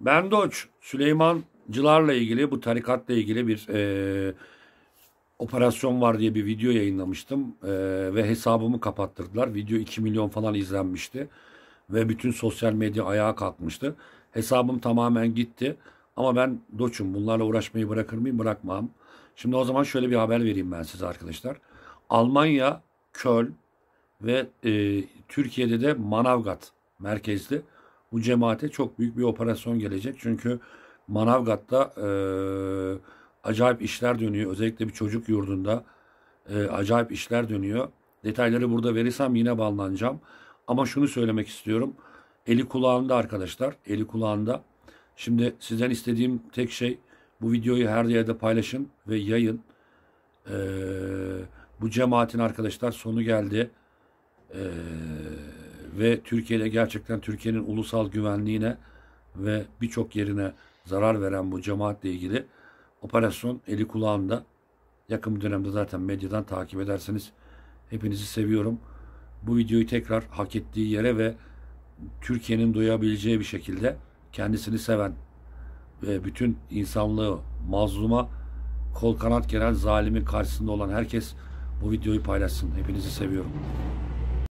Ben Bendoç Süleymancılarla ilgili bu tarikatla ilgili bir e, operasyon var diye bir video yayınlamıştım e, ve hesabımı kapattırdılar. Video 2 milyon falan izlenmişti ve bütün sosyal medya ayağa kalkmıştı. Hesabım tamamen gitti ama ben doçum bunlarla uğraşmayı bırakır mıyım bırakmam. Şimdi o zaman şöyle bir haber vereyim ben size arkadaşlar. Almanya, Köln ve e, Türkiye'de de Manavgat merkezli bu cemaate çok büyük bir operasyon gelecek. Çünkü Manavgat'ta e, acayip işler dönüyor. Özellikle bir çocuk yurdunda e, acayip işler dönüyor. Detayları burada verirsem yine bağlanacağım. Ama şunu söylemek istiyorum. Eli kulağında arkadaşlar. Eli kulağında. Şimdi sizden istediğim tek şey bu videoyu her yerde paylaşın ve yayın. Ee, bu cemaatin arkadaşlar sonu geldi. Ee, ve Türkiye'de gerçekten Türkiye'nin ulusal güvenliğine ve birçok yerine zarar veren bu cemaatle ilgili operasyon eli kulağında. Yakın bir dönemde zaten medyadan takip ederseniz hepinizi seviyorum. Bu videoyu tekrar hak ettiği yere ve Türkiye'nin duyabileceği bir şekilde kendisini seven ve bütün insanlığı mazluma kol kanat gelen zalimin karşısında olan herkes bu videoyu paylaşsın. Hepinizi seviyorum.